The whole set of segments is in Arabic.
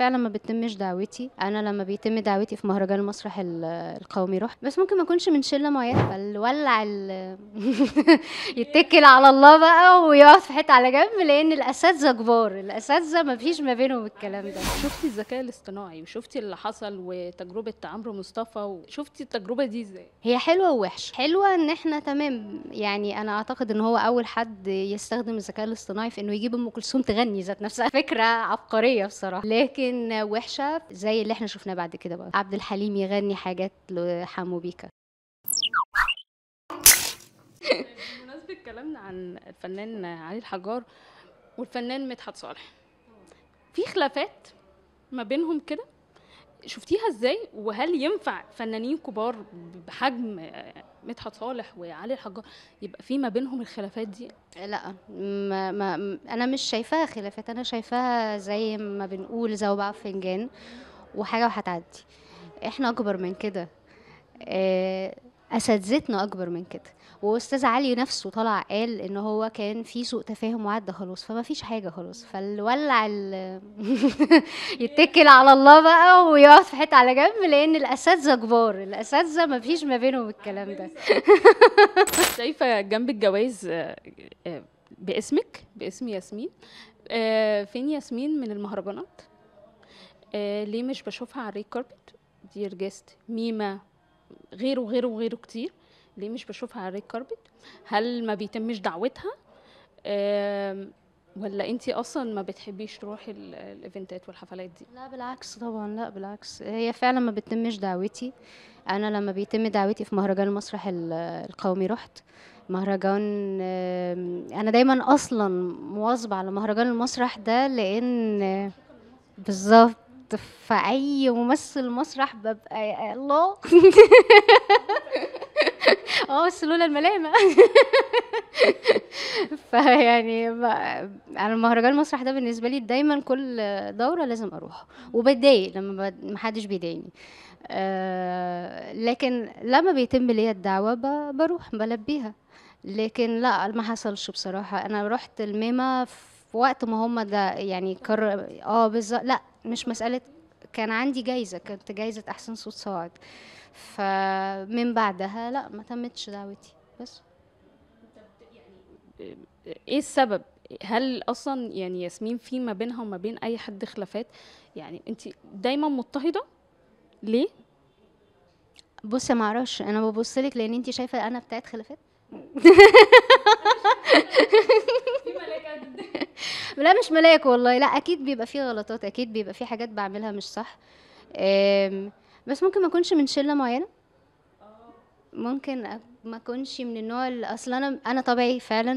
فعلا ما بتتمش دعوتي انا لما بيتم دعوتي في مهرجان المسرح القومي رحت بس ممكن ما اكونش من شله معينه فالولع يتكل على الله بقى ويقعد في حته على جنب لان الاساتذه كبار الاساتذه ما فيش ما بينهم الكلام ده شفتي الذكاء الاصطناعي وشفتي اللي حصل وتجربه عمرو مصطفى وشفتي التجربه دي ازاي هي حلوه ووحشه حلوه ان احنا تمام يعني انا اعتقد ان هو اول حد يستخدم الذكاء الاصطناعي في انه يجيب ام كلثوم تغني ذات نفسها فكره عبقريه بصراحه لكن لكن وحشه زي اللي احنا شفناه بعد كده بقى عبد الحليم يغني حاجات لحمو بيكا بمناسبه كلامنا عن الفنان علي الحجار والفنان مدحت صالح في خلافات ما بينهم كده شفتيها ازاي وهل ينفع فنانين كبار بحجم مدحت صالح وعلي الحجار يبقى في ما بينهم الخلافات دي لا ما ما انا مش شايفاها خلافات انا شايفاها زي ما بنقول زوبعة فنجان وحاجه وهتعدي احنا اكبر من كده آه، اساتذتنا اكبر من كده واستاذ علي نفسه طلع قال ان هو كان في سوء تفاهم وعدى خلاص فما فيش حاجه خلاص فالولع يتكل على الله بقى ويقعد في حته على جنب لان الاساتذه كبار الاساتذه ما فيش ما بينهم الكلام ده شايفه جنب الجواز آه، آه، باسمك باسم ياسمين آه، فين ياسمين من المهرجانات ليه مش بشوفها على الريد كاربت دير جيست ميمه غيره وغيره وغيره كتير ليه مش بشوفها على الريد كاربت هل ما بيتمش دعوتها ولا انت اصلا ما بتحبيش تروحي الايفنتات والحفلات دي لا بالعكس طبعا لا بالعكس هي فعلا ما بتتمش دعوتي انا لما بيتم دعوتي في مهرجان المسرح القومي رحت مهرجان انا دايما اصلا مواظبه على مهرجان المسرح ده لان بالظبط كنت في اي ممثل مسرح ببقى الله اه بس لولا الملامه فيعني انا المهرجان المسرح ده بالنسبه لي دايما كل دوره لازم اروح وبتضايق لما محدش بيضايقني آه، لكن لما بيتم ليا الدعوه بروح بلبيها لكن لا ما حصلش بصراحه انا رحت الميمه في وقت ما هم ده يعني كر... اه بالظبط لا مش مسألة كان عندي جايزة كانت جايزة أحسن صوت صاعد فمن بعدها لا ما تمتش دعوتي بس ايه السبب هل اصلا يعني ياسمين في ما بينها وما بين اي حد خلافات يعني انت دايما مضطهده ليه بصي معرفش انا ببص لك لان انت شايفه انا بتاعت خلافات لا مش ملاك والله لا اكيد بيبقى فيه غلطات اكيد بيبقى فيه حاجات بعملها مش صح بس ممكن ما اكونش من شله معينه آه. ممكن ما اكونش من النوع اللي اصلا انا انا طبيعي فعلا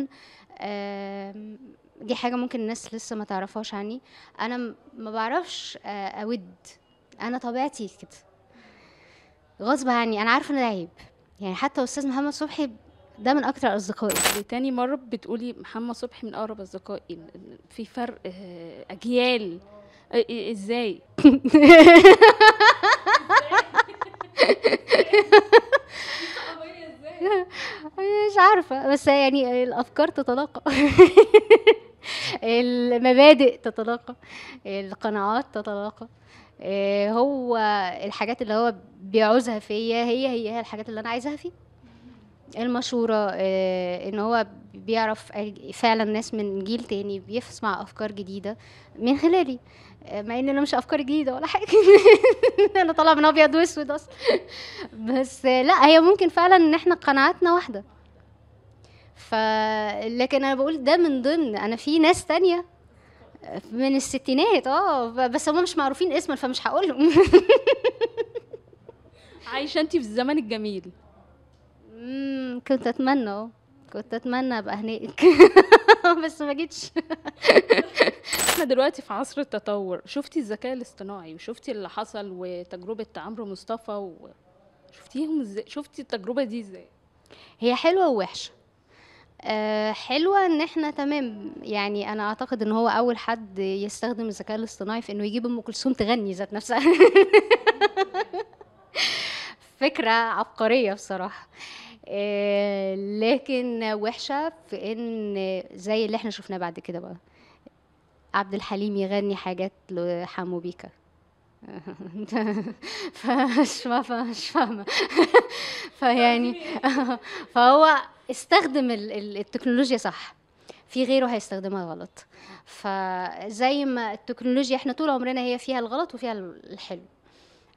دي حاجه ممكن الناس لسه ما تعرفهاش عني انا ما بعرفش آه، اود انا طبيعتي كده غصب عني انا عارفه ان ده عيب يعني حتى استاذ محمد صبحي ده من اكتر اصدقائي تاني مره بتقولي محمد صبحي من اقرب اصدقائي في فرق آه، اجيال آه، إيه، إيه، ازاي مش عارفه بس يعني الافكار تتلاقى المبادئ تتلاقى القناعات تتلاقى آه، هو الحاجات اللي هو بيعوزها فيا هي هي الحاجات اللي انا عايزاها فيه المشورة آه، ان هو بيعرف فعلا ناس من جيل تاني بيسمع افكار جديدة من خلالي آه، مع ان انا مش افكار جديدة ولا حاجة انا طالعة من ابيض واسود اصلا بس آه، لا هي ممكن فعلا ان احنا قناعاتنا واحدة ف لكن انا بقول ده من ضمن انا في ناس تانية من الستينات اه بس هم مش معروفين اسما فمش هقولهم عايشه انت في الزمن الجميل كنت اتمنى كنت اتمنى ابقى هناك بس ما جيتش احنا دلوقتي في عصر التطور شفتي الذكاء الاصطناعي وشفتي اللي حصل وتجربه عمرو مصطفى وشفتيهم ازاي شفتي التجربه دي ازاي هي حلوه ووحشه آه، حلوه ان احنا تمام يعني انا اعتقد ان هو اول حد يستخدم الذكاء الاصطناعي في انه يجيب ام كلثوم تغني ذات نفسها فكره عبقريه بصراحه آه، لكن وحشه في ان زي اللي احنا شفناه بعد كده بقى عبد الحليم يغني حاجات لحمو بيكا فمش مش فاهمه فيعني يعني فهو استخدم التكنولوجيا صح في غيره هيستخدمها غلط فزي ما التكنولوجيا احنا طول عمرنا هي فيها الغلط وفيها الحلو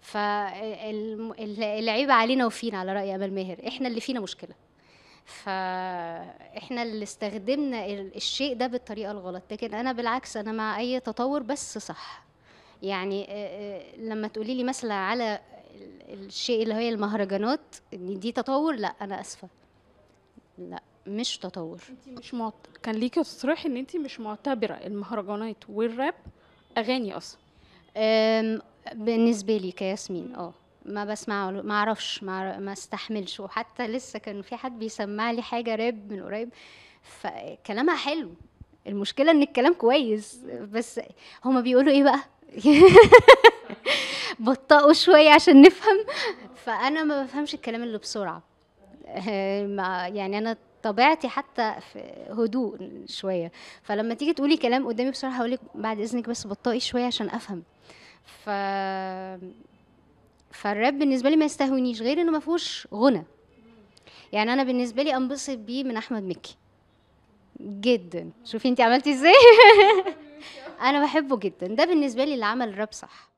فالعيب علينا وفينا على راي امل ماهر احنا اللي فينا مشكله فاحنا اللي استخدمنا الشيء ده بالطريقه الغلط لكن انا بالعكس انا مع اي تطور بس صح يعني لما تقولي لي مثلا على الشيء اللي هي المهرجانات ان دي تطور لا انا اسفه لا مش تطور انت مش معت... كان ليكي تصريح ان انت مش معتبره المهرجانات والراب اغاني اصلا بالنسبه لي كياسمين اه ما بسمع ما اعرفش ما, ما استحملش وحتى لسه كان في حد بيسمع لي حاجه راب من قريب فكلامها حلو المشكله ان الكلام كويس بس هما بيقولوا ايه بقى بطئوا شويه عشان نفهم فانا ما بفهمش الكلام اللي بسرعه يعني انا طبيعتي حتى في هدوء شويه فلما تيجي تقولي كلام قدامي بسرعه هقولك بعد اذنك بس بطئي شويه عشان افهم ف فالراب بالنسبه لي ما يستهونيش غير انه ما فيهوش غنى يعني انا بالنسبه لي انبسط بيه من احمد مكي جدا شوفي انت عملتي ازاي انا بحبه جدا ده بالنسبه لي اللي عمل الراب صح